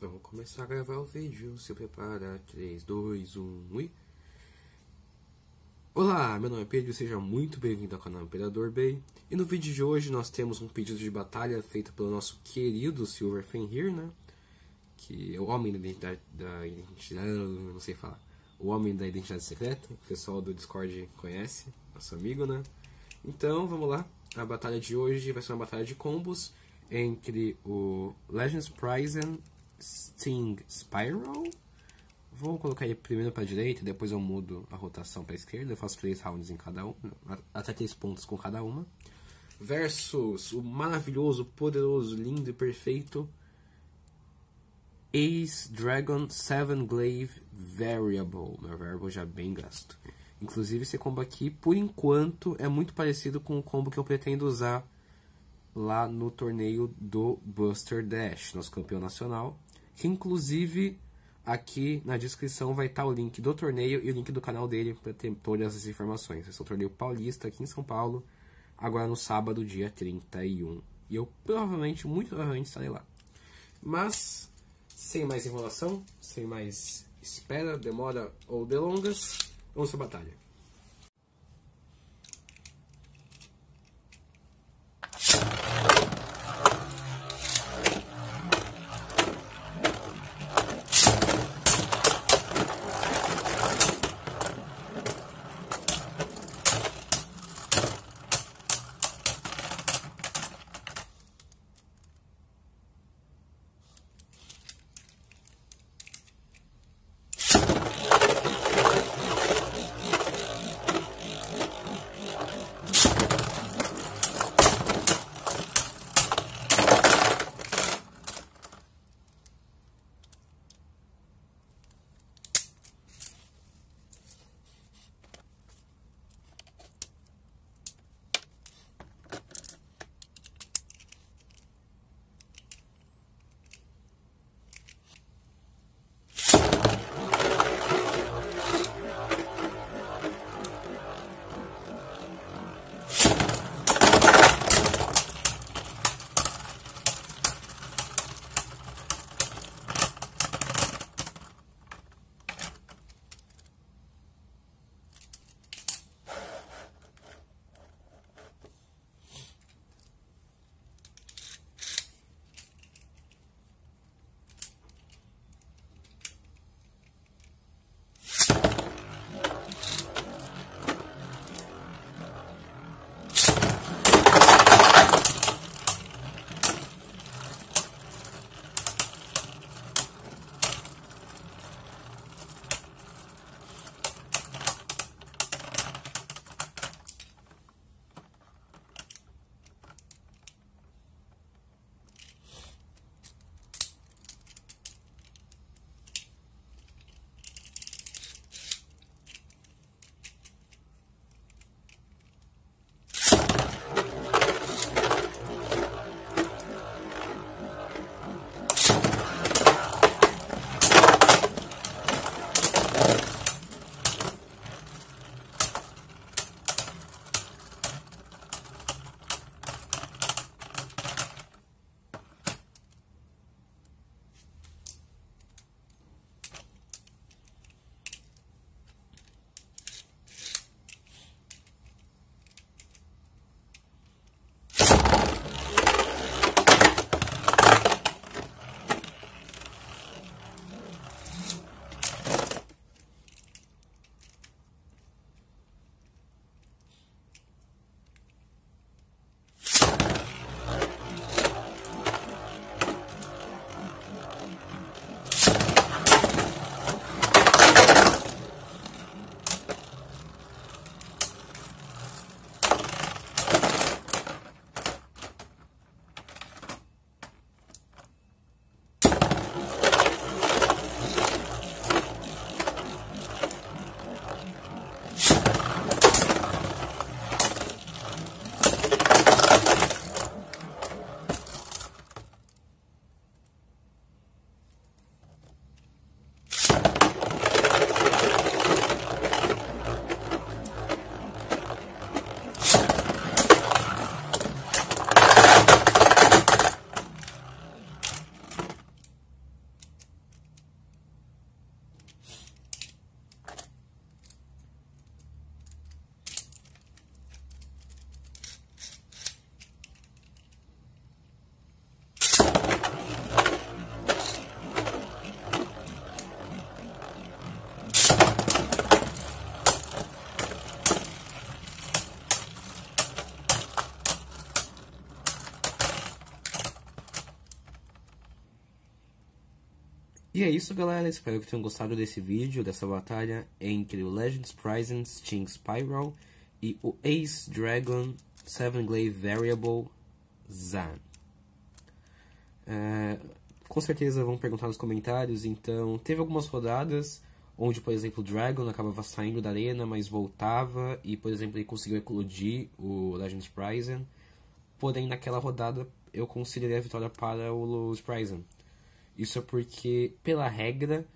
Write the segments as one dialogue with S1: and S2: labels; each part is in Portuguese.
S1: Vamos começar a gravar o vídeo. Se prepara. 3, 2, 1 e. Olá, meu nome é Pedro, seja muito bem-vindo ao canal Imperador Bay. E no vídeo de hoje nós temos um pedido de batalha feito pelo nosso querido Silver Fenrir, né? Que é o homem da identidade, da identidade. Não sei falar. O homem da identidade secreta. O pessoal do Discord conhece, nosso amigo, né? Então vamos lá. A batalha de hoje vai ser uma batalha de combos entre o Legends Prizen Sting Spiral. Vou colocar ele primeiro para direita, depois eu mudo a rotação para esquerda. Eu faço três rounds em cada um, até três pontos com cada uma. Versus o maravilhoso, poderoso, lindo e perfeito Ace Dragon Seven Glaive Variable. Meu verbo já bem gasto. Inclusive, esse combo aqui, por enquanto, é muito parecido com o combo que eu pretendo usar lá no torneio do Buster Dash, nosso campeão nacional que inclusive aqui na descrição vai estar tá o link do torneio e o link do canal dele para ter todas as informações. Esse é o torneio paulista aqui em São Paulo, agora no sábado, dia 31. E eu provavelmente, muito provavelmente, estarei lá. Mas, sem mais enrolação, sem mais espera, demora ou delongas, vamos para a batalha. E é isso, galera. Espero que tenham gostado desse vídeo, dessa batalha entre o Legends Prison Sting Spiral e o Ace Dragon Seven Glaive Variable Zan. É, com certeza vão perguntar nos comentários, então teve algumas rodadas onde, por exemplo, o Dragon acabava saindo da arena, mas voltava e, por exemplo, ele conseguiu eclodir o Legends Prison. Porém, naquela rodada eu considerei a vitória para o Prison. Isso é porque, pela regra,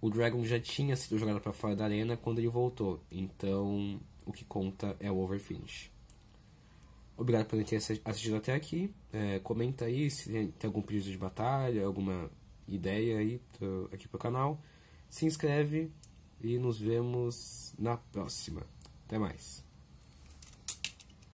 S1: o Dragon já tinha sido jogado para fora da arena quando ele voltou. Então, o que conta é o overfinish. Obrigado por ter assistido até aqui. É, comenta aí se tem, algum pedido de batalha, alguma ideia aí pro, aqui pro canal. Se inscreve e nos vemos na próxima. Até mais.